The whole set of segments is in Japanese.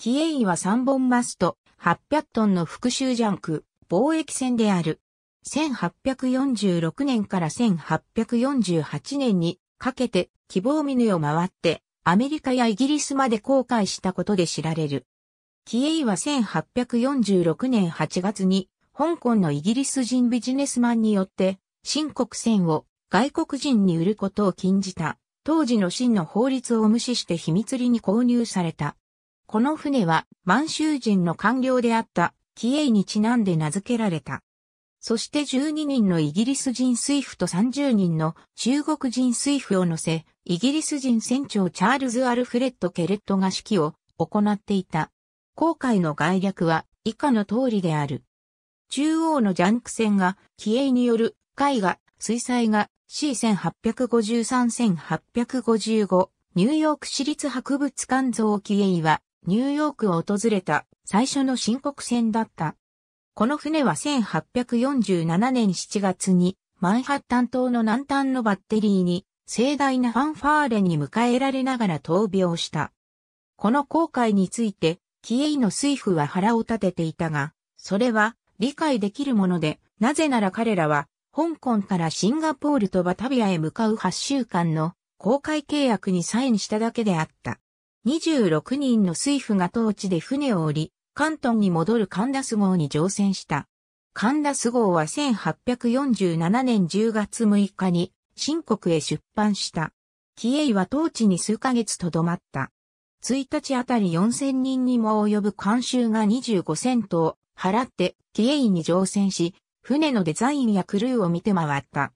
キエイは3本マスト、800トンの復讐ジャンク、貿易船である。1846年から1848年にかけて希望見ぬを回ってアメリカやイギリスまで航海したことで知られる。キエイは1846年8月に香港のイギリス人ビジネスマンによって新国船を外国人に売ることを禁じた当時の真の法律を無視して秘密裏に購入されたこの船は満州人の官僚であったキエイにちなんで名付けられた。そして12人のイギリス人水夫と30人の中国人水夫を乗せ、イギリス人船長チャールズ・アルフレッド・ケレットが指揮を行っていた。航海の概略は以下の通りである。中央のジャンク船が、エイによる、絵画、水彩画、C1853-1855、ニューヨーク市立博物館像気鋭は、ニューヨークを訪れた最初の深刻船だった。この船は1847年7月にマンハッタン島の南端のバッテリーに盛大なファンファーレに迎えられながら闘病した。この航海について、キエイの水夫は腹を立てていたが、それは理解できるもので、なぜなら彼らは香港からシンガポールとバタビアへ向かう8週間の航海契約にサインしただけであった。26人の水夫が当地で船を降り、関東に戻るカンダス号に乗船した。カンダス号は1847年10月6日に新国へ出版した。キエイは当地に数ヶ月とどまった。1日あたり4000人にも及ぶ監修が25セントを払ってキエイに乗船し、船のデザインやクルーを見て回った。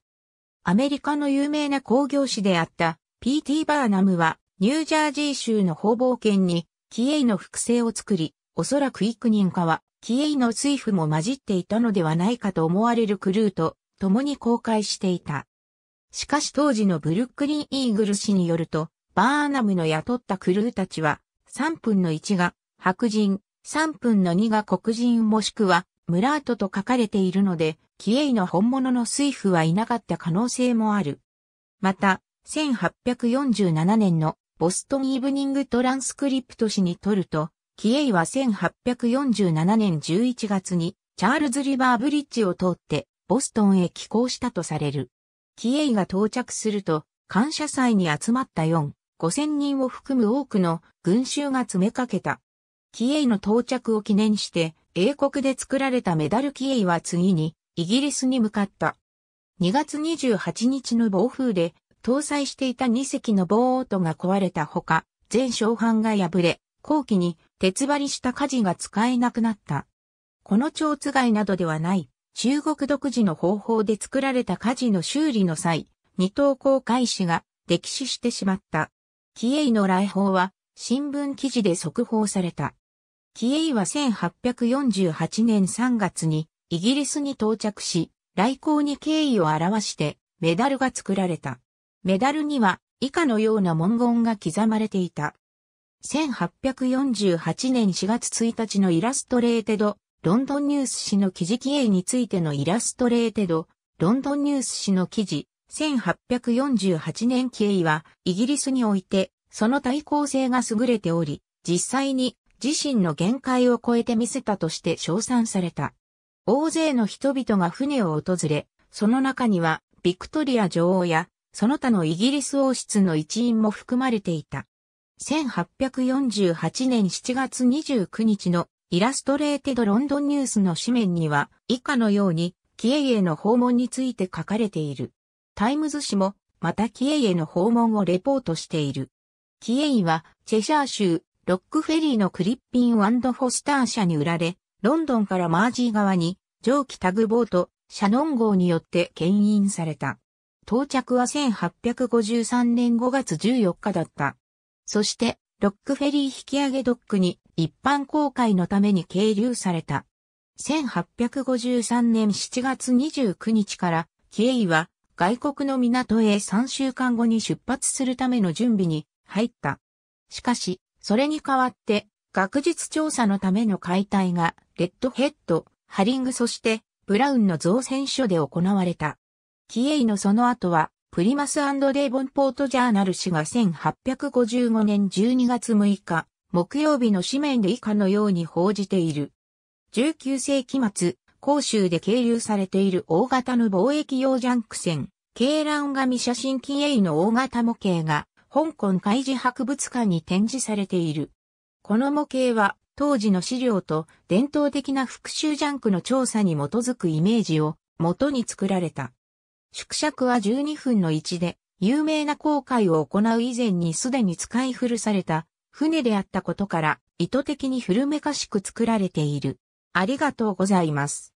アメリカの有名な工業士であった P.T. バーナムはニュージャージー州の方々圏に、キエイの複製を作り、おそらく幾人かは、キエイの水夫も混じっていたのではないかと思われるクルーと、共に公開していた。しかし当時のブルックリン・イーグル氏によると、バーナムの雇ったクルーたちは、3分の1が白人、3分の2が黒人もしくは、ムラートと書かれているので、キエイの本物の水夫はいなかった可能性もある。また、1847年のボストンイブニングトランスクリプト誌にとると、キエイは1847年11月にチャールズリバーブリッジを通ってボストンへ寄港したとされる。キエイが到着すると、感謝祭に集まった4、5000人を含む多くの群衆が詰めかけた。キエイの到着を記念して、英国で作られたメダルキエイは次に、イギリスに向かった。2月28日の暴風で、搭載していた2隻の棒音が壊れたほか、全小板が破れ、後期に鉄張りした火事が使えなくなった。この蝶津貝などではない、中国独自の方法で作られた火事の修理の際、二等航海士が溺死してしまった。キエイの来訪は新聞記事で速報された。キエイは1848年3月にイギリスに到着し、来航に敬意を表してメダルが作られた。メダルには以下のような文言が刻まれていた。1848年4月1日のイラストレーテド、ロンドンニュース誌の記事記営についてのイラストレーテド、ロンドンニュース誌の記事、1848年記営は、イギリスにおいて、その対抗性が優れており、実際に自身の限界を超えて見せたとして称賛された。大勢の人々が船を訪れ、その中には、ビクトリア女王やその他のイギリス王室の一員も含まれていた。1848年7月29日のイラストレーテドロンドンニュースの紙面には以下のようにキエイへの訪問について書かれている。タイムズ紙もまたキエイへの訪問をレポートしている。キエイはチェシャー州ロックフェリーのクリッピンフォスター社に売られ、ロンドンからマージー側に蒸気タグボートシャノン号によって牽引された。到着は1853年5月14日だった。そして、ロックフェリー引き上げドックに一般公開のために係留された。1853年7月29日から、キエイは外国の港へ3週間後に出発するための準備に入った。しかし、それに代わって、学術調査のための解体が、レッドヘッド、ハリングそして、ブラウンの造船所で行われた。キエイのその後は、プリマスデーボンポートジャーナル氏が1855年12月6日、木曜日の紙面で以下のように報じている。19世紀末、広州で経流されている大型の貿易用ジャンク船、ケーランガミ写真キエイの大型模型が、香港海事博物館に展示されている。この模型は、当時の資料と伝統的な復讐ジャンクの調査に基づくイメージを元に作られた。縮尺は12分の1で、有名な航海を行う以前にすでに使い古された船であったことから、意図的に古めかしく作られている。ありがとうございます。